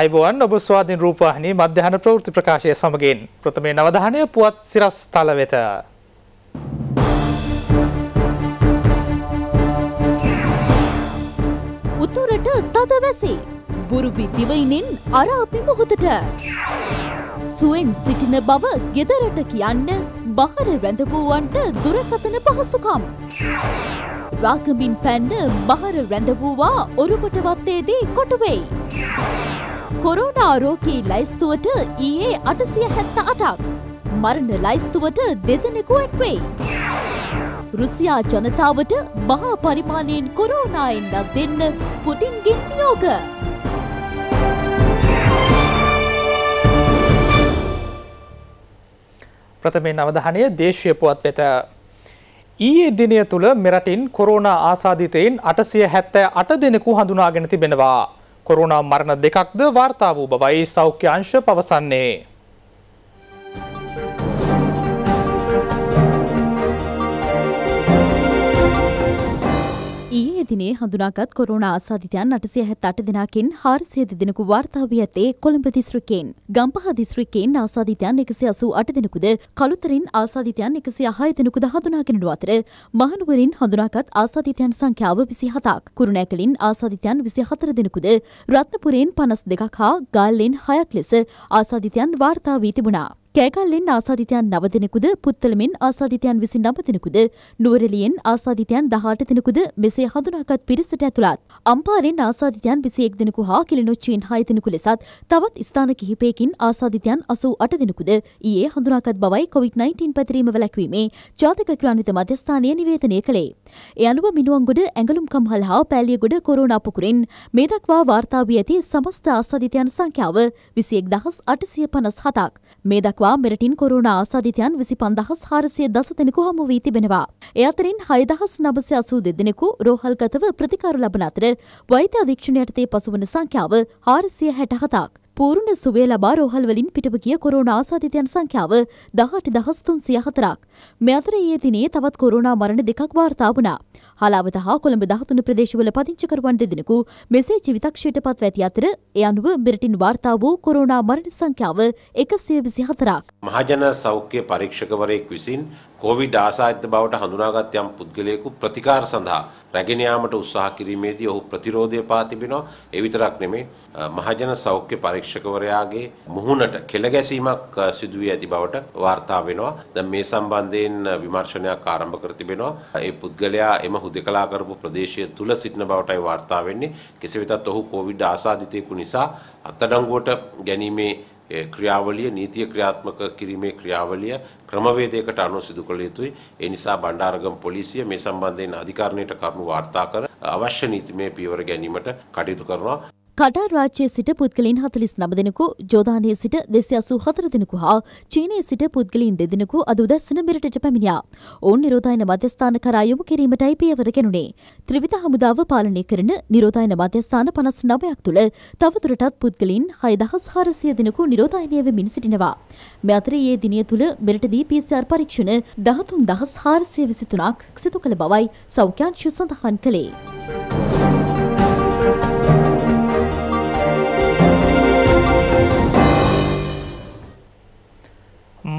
අයිබෝන් ඔබ ස්වාධින් රූපවාහිනී මධ්‍යහන ප්‍රවෘත්ති ප්‍රකාශය සමගින් ප්‍රථමේ නවධානය පුවත් සිරස් තල වෙත. උතුරට තද වැසේ. බුරුබි දිවයිනෙන් අර අපි මොහොතට. සුවෙන් සිටින බව ගෙදරට කියන්න බහර රැඳවූවන්ට දුරකතන පහසුකම්. රාකමින් පැන්න බහර රැඳවූවා ඔරුකොටවත්තේදී කොටවෙයි. කොරෝනා රෝගී ලයිස්තුවට ඊයේ අටසිය හැත්ත අටක්. මරණ ලයිස්තුවට දෙදෙනෙකු එක්වෙයි. රුසියා ජනතාවට මහා පරිමාණයෙන් කොරෝනාෙන්ඩක් දෙන්න පුටින්ගෙන් නියෝග. ප්‍රථමෙන් අවධානය දේශය පුවත් වෙත. ඊයේ දිනය තුළ මෙරටින් කොරෝනා ආසාධිතයෙන් අටසිය හැත්තෑ අට දෙනෙකු හඳුනාගෙන තිබෙනවා. කොරුණා මරණ දෙකක්ද වාර්තා වූ බවයි සෞඛ්‍ය අංශ පවසන්නේ. ඊයේ දිනේ හඳුනාගත් කොරෝනා ආසාදිතයන් 868 දෙනාකින් 402 දෙනෙකු වාර්තා වී ඇත්තේ කොළඹ දිස්ත්‍රික්කයෙන්. ගම්පහ දිස්ත්‍රික්කයෙන් ආසාදිතයන් 188 දෙනෙකුද, කළුතරින් ආසාදිතයන් 106 දෙනෙකුද හඳුනාගෙන වූ අතර මහනුවරින් හඳුනාගත් ආසාදිතයන් සංඛ්‍යාව 27ක්, කුරුණෑකලින් ආසාදිතයන් 24 දෙනෙකුද, රත්නපුරයෙන් 52ක් හා ගාල්ලෙන් 6ක් ලෙස ආසාදිතයන් වාර්තා වී තිබුණා. කෑගල්ලෙන් ආසාධිතයන් නව දෙනෙකුද පුත්තලමෙන් ආසාධිතයන් විසි නම දෙනෙකුද නුවරලියෙන් ආසාධිතයන් දහට දෙනෙකුද මෙසේ හඳුනාගත් පිරිසට ඇතුළත් අම්පාරෙන් ආසාධිතයන් විසි එක් දෙනෙකු හා කිලිනොච්චුවෙන් හය දෙනෙකු ලෙසත් තවත් ස්ථාන කිහිපයකින් ආසාධිතයන් අසූ අට දෙනෙකුද ඊයේ හඳුනාගත් බවයි කොවිD-19 පැතිරීම වැළැක්වීමේ ජාතික ක්‍රාන්විත මධ්‍යස්ථානය නිවේදනය කළේ. ඒ අනුව මිනුවන්ගොඩ ඇඟලුම්කම් හල් හා පෑලියගොඩ කොරෝනා පුකුරෙන් මේ දක්වා වාර්තා වී ඇති සමස්ත ආසාධිතයන් සංඛ්‍යාව විසි එක් දහස් අටසිය පනස් හතක්. මේ දක්වා දක්වා මෙරටින් කොරුණ ආසාධිතයන් විසි පන්දහස් හාරසිය දස දෙනෙකු හමු වී තිබෙනවා. එ අතරින් හයදහස් නබසය අසූ දෙදෙනෙකු රෝහල්ගතව ප්‍රතිකාර ලබන අතර වෛත්‍ය අධීක්ෂණයටතේ පසුවන සංඛ්‍යාව හාරසිය හැටහතක්. පූර්ණ සුවේ ලබා රෝහල්වලින් පිටව ගිය කොරෝනා ආසාධිතයන් සංඛ්‍යාව දහට දහස් තුන්සිය හතරක්. මෙ අතර ඒ දිනේ තවත් කොරෝනා මරණ දෙකක් වාර්තා වුණා. හලාවත හා කොළඹ දහතුන ප්‍රදේශවල පදිංචිකරුවන් දෙදෙනෙකු මෙසේ ජීවිතක්ෂයට පත්ව ඇති අතර ඒ අනුව මෙරටින් වාර්තා වූ කොරෝනා මරණ සංඛ්‍යාව එකසිය විසි හතරක්. මහජන සෞඛ්‍ය පරීක්ෂකවරයෙක් විසින් කොවිඩ් ආසාදිත බවට හඳුනාගත් යම් පුද්ගලයෙකු ප්‍රතිකාර සඳහා රැගෙන යාමට උත්සාහ කිරීමේදී ඔහු ප්‍රතිරෝධය පා තිබෙනවා. ඒ විතරක් නෙමේ මහජන සෞඛ්‍ය පරීක්ෂකවරයාගේ මුහුණට කෙළ ගැසීමක් සිදු වී ඇති බවට වාර්තා වෙනවා. දැන් මේ සම්බන්ධයෙන් විමර්ශනයක් ආරම්භ කර තිබෙනවා. ඒ පුද්ගලයා එම හුදකලා කරපු ප්‍රදේශය තුල සිටින බවටයි වාර්තා වෙන්නේ. කෙසේ වෙතත් ඔහු කොවිඩ් ආසාදිතයෙකු නිසා අත්අඩංගුවට ගැනීමේ ක්‍රියාවලිය නීතිය ක්‍රියාත්මක කිරීමේ ක්‍රියාවලිය ක්‍රමවේදයකට අනුව සිදු කළ යුතුයි. ඒ නිසා බණ්ඩාරගම පොලිසිය මේ සම්බන්ධයෙන් අධිකරණයට කරුණු වාර්තා කර අවශ්‍ය නීතිමය පියවර ගැනීමට කටයුතු කරනවා. කටාර් රාජ්‍යයේ සිට පුද්ගලයින් 49 දෙනෙකු, ජෝදානයේ සිට 284 දෙනෙකු හා චීනයේ සිට පුද්ගලයින් දෙදෙනෙකු අද උදැසන මෙරටට පැමිණියා. ඔවුන් නිරෝධායන මධ්‍යස්ථාන කරා යොමු කිරීමටයි පියවර ගැනුණේ. ත්‍රිවිධ හමුදාව පාලනය කරන නිරෝධායන මධ්‍යස්ථාන 59ක් තුළ තවදුරටත් පුද්ගලයින් 6400 දෙනෙකු නිරෝධායනය වෙමින් සිටිනවා. මේ අතර ඊයේ දිනය තුළ මෙරටදී PCR පරීක්ෂණ 13423ක් සිදු කළ බවයි සෞඛ්‍යාංශය සඳහන් කළේ.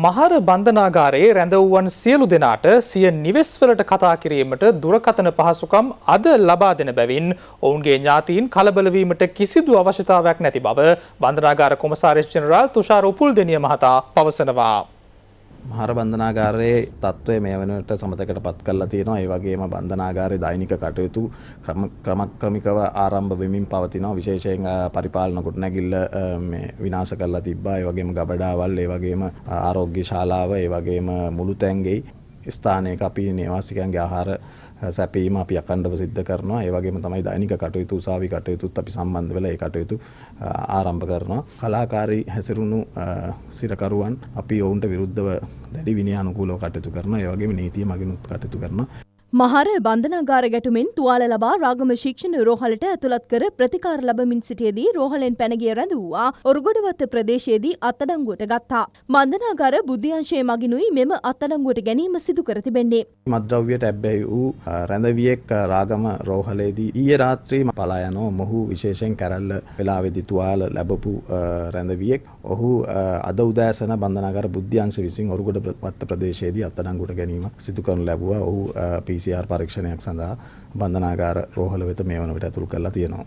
මහර බන්ධනාගාරයේ රැඳවුවන් සියලු දෙනාට සිය නිවෙස්වලට කතා කිරීමට දුරකථන පහසුකම් අද ලබා දෙන බැවින් ඔවුන්ගේ ඥාතීන් කලබලවීමට කිසිදු අවශ්‍යතාවයක් නැති බව බන්ධනාගාර කොමසාරිස් ජනරාල් තුෂාර උපුල්දෙනිය මහතා පවසනවා. මහර බන්ධනාගාරයේ තත්ත්වය මේ වෙනට සමතකට පත් කරලා තියෙනවා. ඒ වගේම බන්ධනාගාරයේ දෛනික කටයුතු ක්‍රමක්‍රමිකව ආරම්භ වෙමින් පවතිනවා. විශේෂයෙන් පරිපාලන ගොඩනැගිල්ල මේ විනාශ කරලා තිබ්බා. ඒ වගේම ගබඩාවල්, ඒ වගේම ආරෝග්‍ය ශාලාව, ඒ වගේම මුළුතැන්ගෙයි ස්ථානයක අපි නේවාසිකයන්ගේ ආහාර සැපීම අපි අකණ්ඩව සිද්ධ කරනවා ඒ වගේම තමයි දෛනික කටයුතු උසාවි කටයුතුත් අපි සම්බන්ධ වෙලා ඒ කටයුතු ආරම්භ කරනවා කලාකාරී හැසිරුණු සිරකරුවන් අපි ඔවුන්ට විරුද්ධව දැඩි විනය අනුකූලව කටයුතු කරනවා ඒ වගේම නීතිය මගිනුත් කටයුතු කරනවා මහර බන්ධනාගාර ගැටුමෙන් තුවාල ලබා රාගම ශික්ෂණ රෝහලට ඇතුළත් කර ප්‍රතිකාර ලබමින් සිටියේදී රෝහලෙන් පැනගිය රැඳවූවා ඔරුගොඩවත්ත ප්‍රදේශයේදී අත්අඩංගුවට ගත්තා. බන්ධනාගාර බුද්ධිංශයේ මගිනුයි මෙම අත්අඩංගුවට ගැනීම සිදු කර තිබෙන්නේ. මද්ද්‍රව්‍යයට ඇබ්බැහි වූ රැඳවියෙක් රාගම රෝහලේදී ඊයේ රාත්‍රී පලා යන මොහු විශේෂයෙන් කැරල්ල වෙලාවේදී තුවාල ලැබපු රැඳවියෙක් ඔහු අද උදෑසන බන්ධනාගාර බුද්ධිංශ විසින් ඔරුගොඩවත්ත ප්‍රදේශයේදී අත්අඩංගුවට ගැනීමක් සිදු කරනු ලැබුවා. ඔහු PCR පරීක්ෂණයක් සඳහා බන්ධනාගාර රෝහල වෙත මේ වන විට ඇතුළු කරලා තියෙනවා.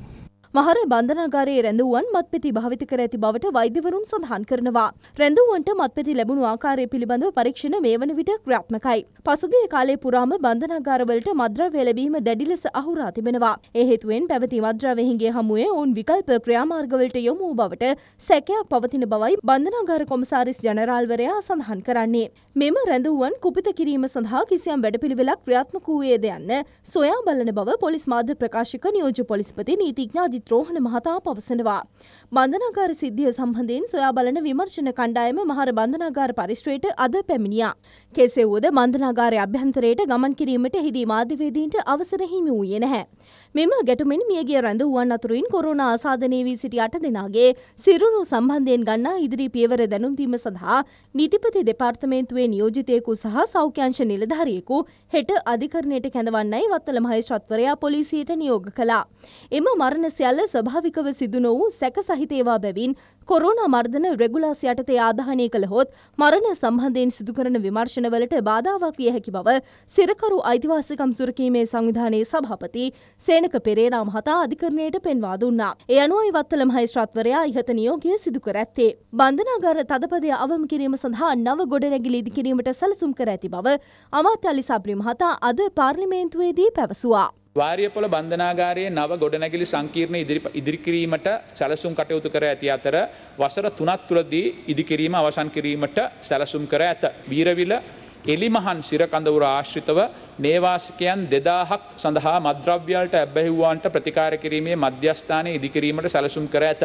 මහර බන්ධනාගාරයේ රැඳවුවන් මත්පෙති භාවිත කර ඇති බවට වෛද්‍යවරුන් සඳහන් කරනවා. රැඳවුවන්ට මත්පෙති ලැබුණු ආකාරය පිළිබඳව පරීක්ෂණ මේ වන විට ක්‍රියාත්මකයි. පසුගිය කාලයේ පුරාම බන්ධනාගාරවලට මද්‍රව්‍ය ලැබීම දැඩි ලෙස අහුරා තිබෙනවා. ඒ හේතුවෙන් පැවති මද්‍රව්‍ය හිඟේ හමුවේ ඔවුන් විකල්ප ක්‍රියාමාර්ගවලට යොමු වූ බවට සැකයක් පවතින බවයි බන්ධනාගාර කොමසාරිස් ජනරාල්වරයා සඳහන් කරන්නේ. මෙම රැඳවුවන් කුපිත කිරීම සඳහා කිසියම් වැඩපිළිවෙලක් ක්‍රියාත්මක වූයේද යන්න සොයා බලන බව පොලිස් මාධ්‍ය ප්‍රකාශක නියෝජ්‍ය පොලිස්පති නීතිඥා රෝහණ මහතා පවසනවා. බන්ධනාගාර සිද්ධිය සම්බන්ධයෙන් සොයා බලන විමර්ශන කණ්ඩායම මහර බන්ධනාගාර පරිශ්‍රයට අද පැමිණියා. කෙසේ වුවද බන්ධනාගාරය අභ්‍යන්තරයට ගමන් කිරීමට එහිදී මාධ්‍යවේදීන්ට අවසර හිමි වූයේ නැහැ. මෙම ගැටුමෙන් මියගිය රැඳවුවන් අතුරින් කොරෝනා ආසාදනය වී සිටි අට දෙනාගේ සිරුරු සම්බන්ධයෙන් ගන්නා ඉදිරි පියවර දැනුම් දීම සඳහා නීතිපති දෙපාර්තමේන්තුවේ නියෝජිතයෙකු සහ සෞඛ්‍යංශ නිලධාරියෙකු හෙට අධිකරණයට කැඳවන්නයි වත්තල මහේෂත්වරයා පොලිසියට නියෝග කළා. එම මරණ සියල්ල සියල්ල ස්වභාවිකව සිදු නොවූ සැක සහිතේවා බැවින් කොරෝනා මර්ධන රෙගුලාසි යටතේ ආදාහනය කළහොත් මරණ සම්බන්ධයෙන් සිදුකරන විමර්ශනවලට බාධාවක් විය හැකි බව සිරකරු අයිතිවාසිකම් සුරකීමේ සංවිධානයේ සභාපති සේනක පෙරේරා මහතා අධිකරණයට පෙන්වා දුන්නා. ඒ අනුව ඉවත්තල මහේස්ත්‍රාත්වරයා ඉහත නියෝගය සිදු කර ඇත්තේ. බන්ධනාගාර තදපදය අවම කිරීම සඳහා නව ගොඩනැගිලි ඉදිකිරීමට සැලසුම් කර ඇති බව අමාත්‍ය අලිසාබ්‍රි මහතා අද පාර්ලිමේන්තුවේදී පැවසුවා. වාරියපොළ බන්ධනාගාරයේ නව ගොඩනැගිලි සංකීර්ණ ඉදිරිකිරීමට සැලසුම් කටයුතු කර ඇති අතර වසර තුනක් තුළදී ඉදිකිරීම අවසන් කිරීමට සැලසුම් කර ඇත. වීරවිල එලිමහන් සිරකඳවුර ආශ්‍රිතව නේවාසිකයන් දෙදාහක් සඳහා මද්‍රව්‍යවලට ඇබ්බැහිවුවන්ට ප්‍රතිකාර කිරීමේ මධ්‍යස්ථානය ඉදිකිරීමට සැලසුම් කර ඇත.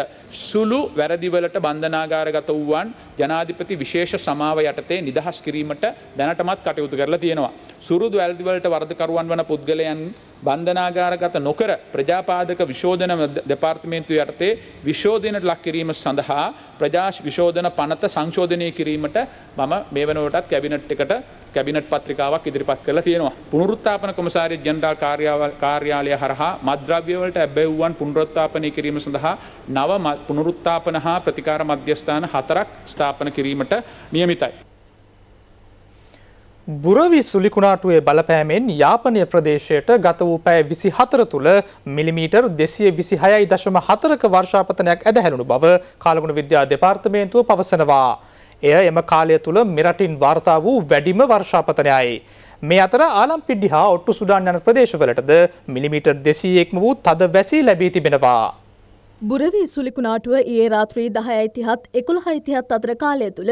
සුළු වැරදිවලට බන්ධනාගාරගත වූවන් ජනාධිපති විශේෂ සමාව යටතේ නිදහස් කිරීමට දැනටමත් කටයුතු කරලා තියෙනවා. සුරුදු වැරදිවලට වර්ධකරුවන් වන පුද්ගලයන් බන්ධනාගාරගත නොකර ප්‍රජාපාදක විශෝධන දෙපාර්තමේන්තු යටතේ විශෝධනයට ලක් කිරීම සඳහා ප්‍රජාශ විශෝධන පනත සංශෝධනය කිරීමට මම මේ වනවටත් කැබිනට් එකට කැබිනට් පත්‍රිකාවක් ඉදිරිපත් කරලා තියෙනවා. පුනරුත්ථාපන කොමසාරිය ජෙනරාල් කාර්යාලය හරහා මද්‍රව්‍ය වලට ඇබ්බැවුවන් පුනරුත්ථාපනය කිරීම සඳහා නව පුනරුත්ථාපන හා ප්‍රතිකාර මධ්‍යස්ථාන හතරක් ස්ථාපන කිරීමට නියමිතයි. බුරවි සුලිකුණාටුවේ බලපෑමෙන් යාපනය ප්‍රදේශයට ගත වූ පැය විසි හතර තුළ මිලිමීටර් දෙසිය විසි හයයි දශම හතරක වර්ෂාපතනයක් ඇදහැරුණු බව කාලගුණ විද්‍යා දෙපාර්තමේන්තුව පවසනවා. එය එම කාලය තුළ මෙරටින් වාර්තා වූ වැඩිම වර්ෂාපතනයයි. මේ අතර ආලම්පිඩ්ඩි හා ඔට්ටු සුඩාන් යන ප්‍රදේශවලටද මිලිමීටර් දෙසීයෙක්ම වූ තද වැසී ලැබී තිබෙනවා. බුරවී සුලිකුණාටුව ඒ රාත්‍රී දහයයිතිහත් එකුළ හයිතිහත් අතර කාලය තුළ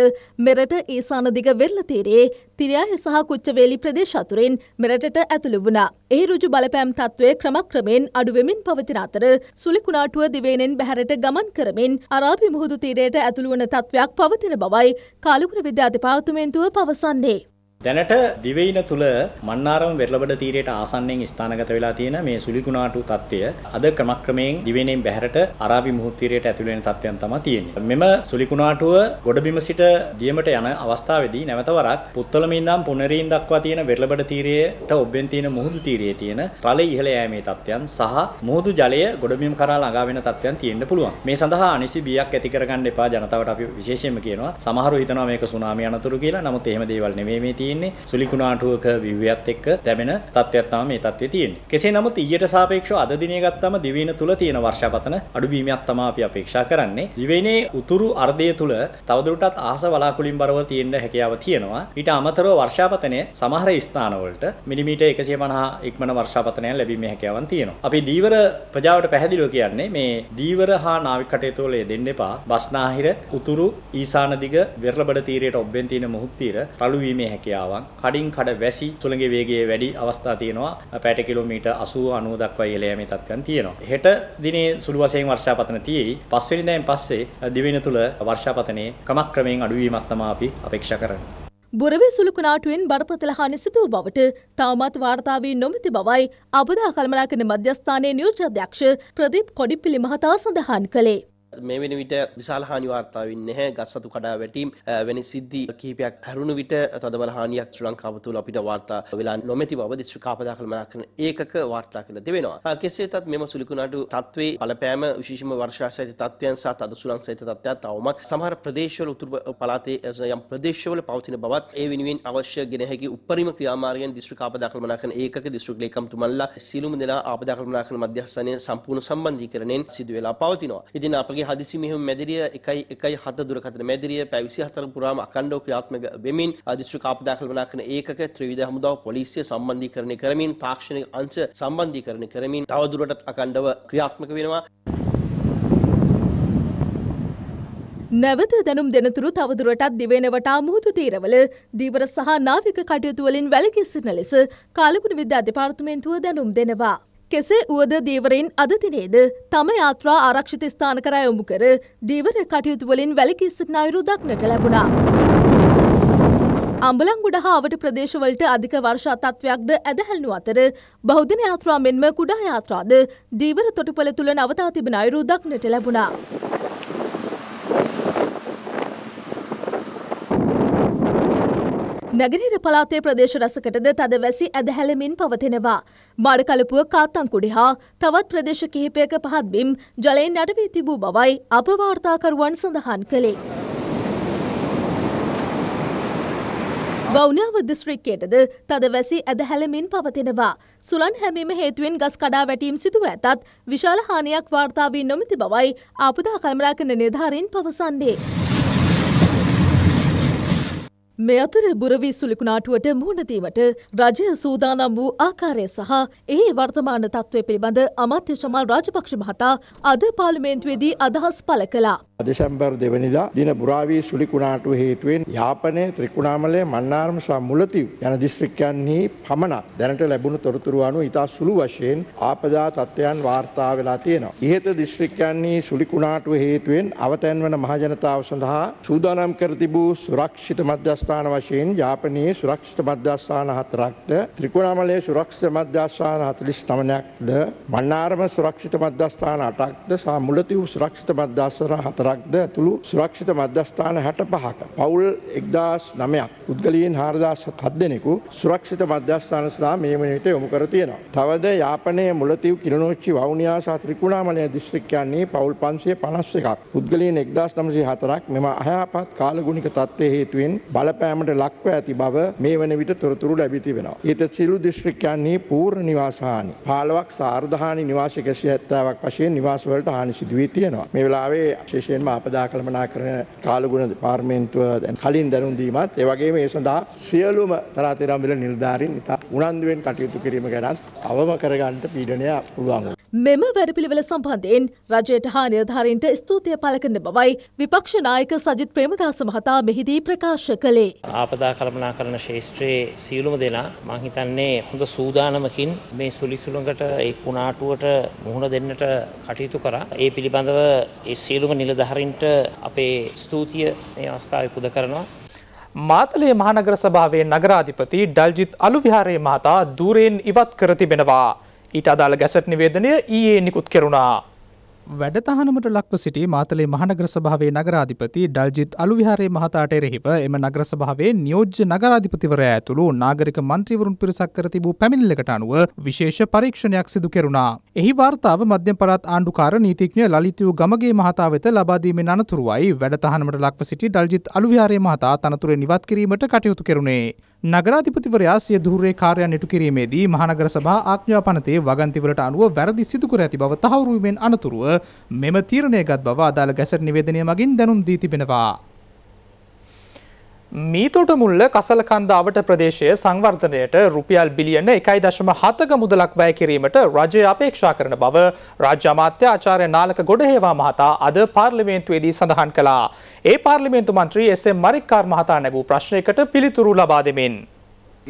මෙරට ඒසානදිග වෙල්ල තීරේ තිරයාහි සහ කුච්චවේලි ප්‍රදේශ අතුරෙන් මෙරටට ඇතුළු වුණා. ඒ රුජු බලපෑම් තත්ත්වය ක්‍රමක්‍රමෙන් අඩුවමින් පවතින අතර සුලිකුණාටුව දිවේනෙන් බැහැරට ගමන් කරමින් අරාබි මුහුදු තීරයට ඇතුළුවන තත්ත්වයක් පවතින බවයි කාලුකුණ විද්‍යාධිපාර්තමේන්තුව පවසන්නේ. දැනට දිවයින තුල මන්නාරම වෙරළබඩ තීරයට ආසන්නයෙන් ස්ථානගත වෙලා තියෙන මේ සුලිකුණාටු තත්ත්වය අද ක්‍රමක්‍රමයෙන් දිවයිනෙන් බැහැරට අරාබි මුහුත් තීරයට ඇතුළු වෙන තත්ත්වයන් තමයි තියෙන්නේ. මෙම සුලිකුණාටුව ගොඩබිම සිට දියමට යන අවස්ථාවේදී නැවතවරක් පුත්තලම ඉඳන් පුනරීන් දක්වා තියෙන වෙරළබඩ තීරයට ඔබෙන් තියෙන මුහුදු තීරයේ තියෙන රළ ඉහළ යෑමේ තත්ත්වයන් සහ මුහුදු ජලය ගොඩබිම කරා ළඟා වෙන තත්ත්වයන් තියෙන්න පුළුවන්. මේ සඳහා අනිසි බියක් ඇති කරගන්න එපා ජනතාවට අපි විශේෂයෙන්ම කියනවා. සමහරව හිතනවා මේක සුනාමි අනතුරු කියලා. නමුත් එහෙම දේවල් නෙමෙයි මේ තියෙන්නේ සුලි කුණාටුවක විව්‍යත් එක්ක දැමෙන තත්ත්වයක් තමයි මේ තත්ත්වයේ තියෙන්නේ. කෙසේ නමුත් ඊට සාපේක්ෂව අද දිනේ ගත්තම දිවයින තුල තියෙන වර්ෂාපතන අඩුවීමක් තමයි අපි අපේක්ෂා කරන්නේ. දිවයිනේ උතුරු අර්ධය තුල තවදුරටත් අහස වලාකුලින් බරව තියෙන හැකියාව තියෙනවා. ඊට අමතරව වර්ෂාපතනය සමහර ස්ථානවලට මිලිමීටර් 150 ඉක්මන වර්ෂාපතනයක් ලැබීමේ හැකියාවන් තියෙනවා. අපි දීවර ප්‍රජාවට පැහැදිලිව කියන්නේ මේ දීවර හා නාවික කටයුතු වල යෙදෙන්න එපා. බස්නාහිර, උතුරු, ඊසාන දිග, වෙරළබඩ තීරයට ඔබෙන් තියෙන මුහුත් තීර රළු වීමේ හැකියාව ක්‍රියාවන් කඩින් කඩ වැසි සුළඟේ වේගය වැඩි අවස්ථා තියෙනවා පැයට කිලෝමීටර් 80 90 දක්වා ඉහළ යෑමේ තත්ත්වයන් තියෙනවා හෙට දිනේ සුළු වශයෙන් වර්ෂාපතන තියෙයි පස්වෙනිදායින් පස්සේ දිවෙන තුල වර්ෂාපතනයේ ක්‍රමක්‍රමයෙන් අඩුවීමක් තමයි අපි අපේක්ෂා කරන්නේ බොරවේ සුළුකුණාටුවෙන් බරපතල හානි සිදු වූ බවට තවමත් වාර්තාවී නොමැති බවයි අබදා කළමනාකරන මධ්‍යස්ථානයේ නියෝජ්‍ය අධ්‍යක්ෂ ප්‍රදීප් කොඩිපිලි මහතා සඳහන් කළේ. මේ වෙන විට විශාල හානි වාර්තා වෙන්නේ නැහැ. ගස් සතු කඩා වැටීම් වැනි සිද්ධි කිහිපයක් හැරුණු විට තදබල හානියක් ශ්‍රී ලංකාව තුළ අපිට වාර්තා වෙලා නොමැති බව දිස්ත්‍රික් ආපදා කළමනාකරණ ඒකක වාර්තා කළ තිබෙනවා. කෙසේතත් මෙම සුලිකුණාටු තත්ත්වයේ බලපෑම විශේෂම වර්ෂාසහිත තත්ත්වයන් සහ තද සුළං සහිත තත්ත්වයන් තවමත් සමහර ප්‍රදේශවල උතුරු පළාතේ යම් ප්‍රදේශවල පවතින බවත් ඒ වෙනුවෙන් අවශ්‍ය ගෙන හැකි උපරිම ක්‍රියාමාර්ගයන් දිස්ත්‍රික් ආපදා කළමනාකරණ ඒකක දිස්ත්‍රික් ලේකම්තුමන්ලා සිළුමු දෙනා ආපදා කළමනාකරණ මධ්‍යස්ථානයේ සම්පූර්ණ සම්බන්ධීකරණයෙන් සිදු වෙලා පවතිනවා. ඉතින් අපගේ වගේ හදිසි මෙහෙම මැදිරිය 1 1 7 දුරකථන මැදිරිය පැය 24 පුරාම අඛණ්ඩව ක්‍රියාත්මක වෙමින් ආදිශ්‍රික ආපදා කළමනා කරන ඒකක ත්‍රිවිධ හමුදාව පොලිසිය සම්බන්ධීකරණය කරමින් තාක්ෂණික අංශ සම්බන්ධීකරණය කරමින් තවදුරටත් අඛණ්ඩව ක්‍රියාත්මක වෙනවා. නැවත දැනුම් දෙනතුරු තවදුරටත් දිවෙනවටා මුහුදු තීරවල දීවර සහ නාවික කටයුතුවලින් වැළකී සිටින ලෙස කාලගුණ විද්‍යා දෙපාර්තමේන්තුව දැනුම් දෙනවා. කෙසේ වුවද දීවරයින් අද දිනේද තම යාත්‍රා ආරක්ෂිත ස්ථාන කරා යොමු කර දීවර කටයුතුවලින් වැලකී සිටින අයුරු දක්නට ලැබුණා. අම්බලංගුඩ හාවට ප්‍රදේශවලට අධික වර්ෂා තත්ත්වයක්ද ඇදහැල්නු අතර බෞද්ධන යාත්‍රා මෙන්ම කුඩා යාත්‍රාද දීවර තොටුපළ තුළ නවතා තිබෙන අයුරු දක්නට ලැබුණා. නැගිනිර පලාතේ ප්‍රදේශ රසකටද තද වැසි ඇදහැලමින් පවතිනවා. මාඩ කලපුුව කාත්තංකුඩි හා තවත් ප්‍රදේශ කිහිපයක පහත් බිම් ජලයෙන් අඩවී තිබූ බවයි අප වාර්තාකරුවන් සඳහන් කළේ. වෞනාව දිස්ත්‍රික්කයටද තද වැසි ඇදහැලමින් පවතිනවා. සුලන් හැමීම හේතුවෙන් ගස් කඩා වැටීම් සිදුව ඇතත් විශාල හානියක් වාර්තාාවී නොමති බවයි ආපදා කල්මරාකන නිධාරෙන් පවසන්නේ. මේ අතර බුරවී සුලිකුණාටුවට මුහුණදීමට රජය සූදානම් වූ ආකාරය සහ ඒ වර්තමාන තත්ත්වය පිළිබඳ අමාත්‍ය ශමල් රාජපක්ෂ මහතා අද පාර්ලිමේන්තුවේදී අදහස් පළ කළා. දෙසැම්බර් දෙවනිදා දින පුරාවී සුලිකුණාටුව හේතුවෙන් යාපනය ත්‍රිකුණාමලය මන්නාර්ම සහ මුලතිව් යන දිස්ත්‍රික්කයන්හි පමණක් දැනට ලැබුණු තොරතුරු අනුව ඉතා සුළු වශයෙන් ආපදා තත්ත්වයන් වාර්තා වෙලා තියෙනවා. ඉහත දිස්ත්‍රික්කයන්හි සුලිකුණාටුව හේතුවෙන් අවතැන්වන මහජනතාව සඳහා සූදානම් කර තිබූ සුරක්ෂිත මධ්‍යස්ථාන වශයෙන් යාපනයේ සුරක්ෂිත මධ්‍යස්ථාන හතරක්ද ත්‍රිකුණාමලයේ සුරක්ෂිත මධ්‍යස්ථාන 49ක්ද මන්නාර්ම සුරක්ෂිත මධ්‍යස්ථාන 8ක්ද සහ මුලතිව් සුරක්ෂිත මධ්‍යස්ථාන 4 වරක්ද ඇතුළු සුරක්ෂිත මධ්‍යස්ථාන හැට පහක. පවුල් එක්දස් නමයක් පුද්ගලීන් හාරදාශ කද්දෙනෙකු සුරක්ෂිත මධ්‍යස්ථාන සඳහා මේ වනට යොමු කර තියෙනවා. තවද යාපනය මුලතිව් කිරනෝච්චි වවුනියා සහ ත්‍රිකුණාමලය දිස්ත්‍රික්කයන්නේ පවුල් පන්සේ පනස් එකක් පුද්ගලීන් එක්දස් නමසි හතරක් මෙම අයහපත් කාලගුණික තත්ත්වය හේතුවෙන් බලපෑමට ලක්ව ඇති බව මේ වන විට තොරතුරු ලැබිති වෙනවා. ඒත සිලු දිස්ත්‍රික්කයන්නේ පූර් නිවාසාහනි පාලවක් සාර්ධහානි නිවාශ කැසි ඇත්තාවක් වශයෙන් නිවාසවලට හානි සිදුවී තියෙනවා. මේ වෙලාවේ ශේෂය විශේෂයෙන්ම ආපදා කළමනාකරණ කාලගුණ දෙපාර්තමේන්තුව දැන් කලින් දැනුම් දීමත් ඒ වගේම ඒ සඳහා සියලුම තරාතිරම් වෙල නිලධාරීන් ඉතා උනන්දුවෙන් කටයුතු කිරීම ගැනත් අවම කරගන්න පීඩනය පුළුවන්. මෙම වැඩපිළිවෙල සම්බන්ධයෙන් රජයට හා නිලධාරීන්ට ස්තුතිය පළ කරන බවයි විපක්ෂ නායක සජිත් ප්‍රේමදාස මහතා මෙහිදී ප්‍රකාශ කළේ. ආපදා කළමනාකරණ ශාස්ත්‍රයේ සියලුම දෙනා මං හිතන්නේ හොඳ සූදානමකින් මේ සුලිසුලඟට ඒ කුණාටුවට මුහුණ දෙන්නට කටයුතු කරා. ඒ පිළිබඳව ඒ සියලුම නිලධාරීන් නිලධහරින්ට අපේ ස්තුතිය මේ අවස්ථාව පුද කරනවා. මාතලේ මහනගර සභාවේ නගරාධිපති ඩල්ජිත් අලු විහාරයේ මහතා දූරයෙන් ඉවත් කර තිබෙනවා. ඊට අදාළ ගැසට් නිවේදනය ඊයේ නිකුත් කෙරුණා. වැඩතහනමට ලක්ව සිටි මාතලේ මහනග්‍ර සභාවේ නගරාධිපති ඩල්ජිත් අලුවිහාරේ මහතාට එරෙහිව එම නගර සභාවේ නියෝජ්‍ය නගරාධිපතිවරයා ඇතුළු නාගරික මන්ත්‍රීවරුන් පිරිසක් කර තිබූ පැමිණිල්ලකට අනුව විශේෂ පරීක්ෂණයක් සිදු කෙරුණා. එහි වාර්තාව මධ්‍යම පරාත් ආණ්ඩුකාර නීතිඥ ලලිතයූ ගමගේ මහතා වෙත ලබාදීමෙන් අනතුරුවයි වැඩතහනමට ලක්ව සිටි ඩල්ජිත් අලුවිහාරේ මහතා තනතුරේ නිවත් කිරීමට කටයුතු කෙරුණේ. නගරාධිපතිවරයා සිය දුරේ කාර්යයන් ඉටු කිරීමේදී මහනගර සභා ආඥා පනතේ වගන්තිවලට අනුව වැරදි සිදු කර ඇති බව තහවුරුවීමෙන් අනතුරුව මෙම තීරණය ගත් බව අදාළ ගැසට නිවේදනය මගින් දැනුම් දී තිබෙනවා. මීතොටමුල්ල කසලකන්ද අවට ප්‍රදේශය සංවර්ධනයට රුපියල් බිලියන එකයි දශම හතක මුදලක් වැය කිරීමට රජය අපේක්ෂා කරන බව රාජ්‍ය අමාත්‍ය ආචාර්ය නාලක ගොඩහේවා මහතා අද පාර්ලිමේන්තුවේදී සඳහන් කළා. ඒ පාර්ලිමේන්තු මන්ත්‍රී එස්.එම්. මරික්කාර් මහතා නැගූ ප්‍රශ්නයකට පිළිතුරු ලබා දෙමින්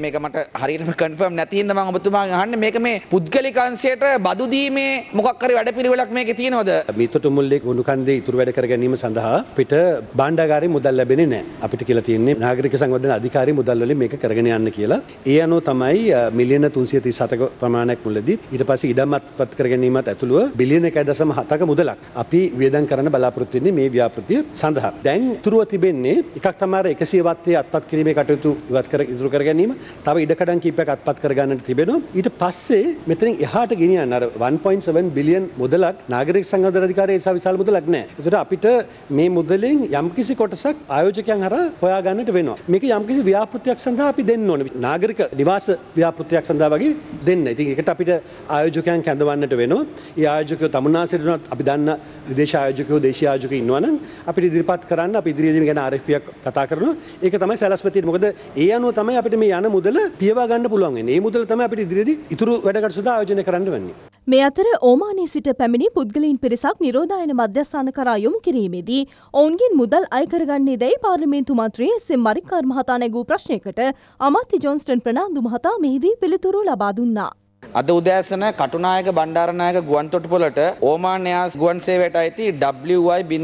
මේක මට හරියටම කන්ෆර්ම් නැති හින්දා මම ඔබතුමාගෙන් අහන්නේ මේක මේ පුද්ගලික අංශයට බදු දීමේ මොකක් හරි වැඩපිළිවෙලක් මේකේ තියෙනවද? මිතුටු මුල්ලේ උණුකන්දේ ඉතුරු වැඩ කර ගැනීම සඳහා අපිට භාණ්ඩාගාරේ මුදල් ලැබෙන්නේ නැහැ. අපිට කියලා තියෙන්නේ නාගරික සංවර්ධන අධිකාරිය මුදල් වලින් මේක කරගෙන යන්න කියලා. ඒ අනුව තමයි මිලියන 337ක ප්‍රමාණයක් මුලදී ඊට පස්සේ ඉඩමත්පත් කර ගැනීමත් ඇතුළුව බිලියන 1.7ක මුදලක් අපි වියදම් කරන්න බලාපොරොත්තු වෙන්නේ මේ ව්‍යාපෘතිය සඳහා. දැන් ඉතුරුව තිබෙන්නේ එකක් තමයි 100 වත්තේ අත්පත් කිරීමේ කටයුතු ඉවත් කර ඉතුරු කර ගැනීම තව ඉඩකඩම් කීපයක් අත්පත් කරගන්නට තිබෙනවා. ඊට පස්සේ මෙතනින් එහාට ගෙනියන්න අර 1.7 බිලියන් මුදලක් නාගරික සංවර්ධන අධිකාරියේ ඒසා විශාල මුදලක් නෑ. ඒකට අපිට මේ මුදලෙන් යම්කිසි කොටසක් ආයෝජකයන් හරහා හොයාගන්නට වෙනවා. මේක යම්කිසි ව්‍යාපෘතියක් සඳහා අපි දෙන්න ඕනේ. නාගරික නිවාස ව්‍යාපෘතියක් සඳහා වගේ දෙන්න. ඉතින් ඒකට අපිට ආයෝජකයන් කැඳවන්නට වෙනවා. ඒ ආයෝජකයෝ තමුන්නාසෙට උනත් අපි දන්න විදේශ ආයෝජකයෝ දේශීය ආයෝජකයෝ ඉන්නවනම් අපිට ඉදිරිපත් කරන්න අපි ඉදිරියේදී ගැන RFP එකක් කතා කරනවා. ඒක තමයි සැලැස්ම තියෙන්නේ. මොකද ඒ අනුව තමයි අපිට මේ යන මුදල පියවා ගන්න පුළුවන් වෙන්නේ. මේ මුදල තමයි අපිට ඉදිරියේදී ඉතුරු වැඩකට සුදා ආයෝජනය කරන්න වෙන්නේ. මේ අතර ඕමානයේ සිට පැමිණි පුද්ගලයින් පිරිසක් නිරෝධායන මධ්‍යස්ථාන කරා යොමු කිරීමේදී ඔවුන්ගෙන් මුදල් අය කරගන්නේ දැයි පාර්ලිමේන්තු මන්ත්‍රී එස්.එම්. මරික්කාර් මහතා නැගූ ප්‍රශ්නයකට අමාත්‍ය ජොන්ස්ටන් ප්‍රනාන්දු මහතා මෙහිදී පිළිතුරු ලබා දුන්නා. අද උදෑසන කටුනායක බණ්ඩාරනායක ගුවන්තොටුපොලට ඕමාන් එයාස් ගුවන් සේවයට අයිති WI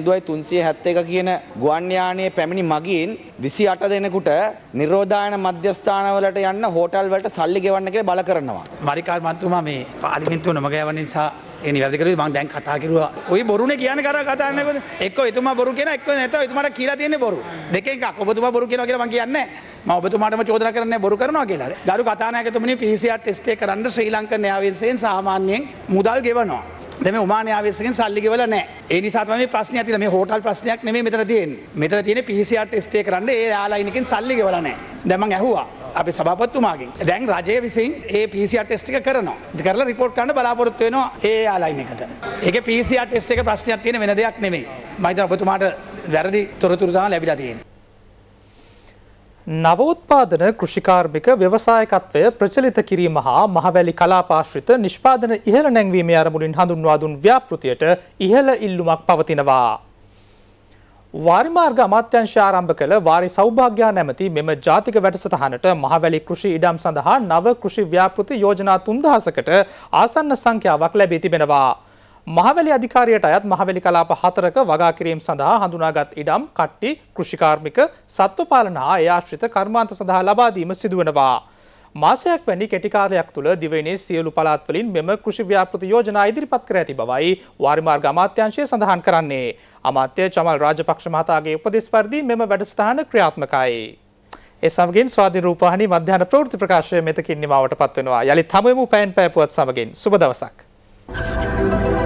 0371 කියන ගුවන් යානයේ පැමිණි මගින් 28 දෙනෙකුට නිරෝධායන මධ්‍යස්ථානවලට යන්න හෝටල් වලට සල්ලි ගෙවන්න කියලා බල කරනවා. පරිකාර මන්ත්‍රීතුමා මේ පාර්ලිමේන්තුව නම ගෑවන නිසා ඒ නිවැරදිකරු මම දැන් කතා කිරුවා. ওই බොරුනේ කියන කරා කතා කරනකොට එක්ක එතුමා බොරු කියන එක්ක නැතව එතුමාට කියලා තියෙන්නේ බොරු. දෙකෙන් එකක් ඔබතුමා බොරු කියනවා කියලා මම කියන්නේ නැහැ. ඔබතුමාටම චෝදන කරන්න බොරු කරනවා කියලා ගරු කතානයකතුමනි පිසිට ටෙස්ටේ කරන්න ශ්‍රී ලංකන් යාවිසයෙන් සාමාන්‍යයෙන් මුදල් ගෙවනවා. දෙම උමානයාවසකින් සල්ලිගවල නෑ ඒනිසාම ප්‍රශ්න ඇතින මේ හෝටල් ප්‍රශ්නයක් නෙේ මෙතර තියෙන් මෙතර තියෙන පිසිට ස්ටේ කරන්න ඒ යාලායිනකින් සල්ලිගවලනෑ දැමන් ඇහවා අපි සභපත්තුමාගේ දැන් රජය විසින් ඒ පිසිට ටෙස්ටික කරනවා කරලා රිපෝට් කන්න බලාපොරොත්තු වෙනවා ඒ යාලායිනකට ඒක පිසිට ටෙස්ටේක ප්‍රශ්නයක් තියෙන වෙන දෙයක් නෙමේ මයිතර ඔබතුමාට වැරදි තොරතුරදා ලැබිලා තියෙන. නවෝත්පාදන කෘෂිකාර්මික ව්‍යවසායකත්වය ප්‍රචලිත කිරීම හා මහවැලි කලාපාශ්‍රිත නිෂ්පාදන ඉහළ නැංවීම අරමුලින් හඳුන්වා දුන් ව්‍යාපෘතියට ඉහළ ඉල්ලුමක් පවතිනවා. වාරිමාර්ග අමාත්‍යංශ ආරම්භ කළ වාරි සෞභාග්‍යා නැමති මෙම ජාතික වැඩසටහනට මහවැලි කෘෂි ඉඩම් සඳහා නව කෘෂි ව්‍යාපෘති යෝජනා තුන්දහසකට ආසන්න සංඛ්‍යාවක් ලැබී තිබෙනවා. මහවැලි අධිකාරියට අයත් මහවැලි කලාප හතරක වගාකිරීම සඳහා හඳුනාගත් ඉඩම් කට්ටි කෘෂිකාර්මික සත්ව පාලන හා ඒ ආශ්‍රිත කර්මාන්ත සඳහා ලබා දීම සිදුවනවා. මාසයක් වැනි කෙටිකාලයක් තුළ දිවයිනේ සියලු පළාත්වලින් මෙම කෘෂි ව්‍යාපෘති යෝජනා ඉදිරිපත් කර ඇති බවයි වාරිමාර්ග අමාත්‍යංශය සඳහන් කරන්නේ. අමාත්‍ය චමල් රාජපක්ෂ මහතාගේ උපදෙස් පරිදි මෙම වැඩසටහන ක්‍රියාත්මකයි. ඒ සමගින් ස්වාධීන රූපවාහිනී මධ්‍යහන ප්‍රවෘත්ති ප්‍රකාශය මෙතකින් නිමවට පත්වෙනවා. යලිත් හමුවෙමු පැයන් පැය පුවත් සමගින් සුබ දවසක්. Thank you.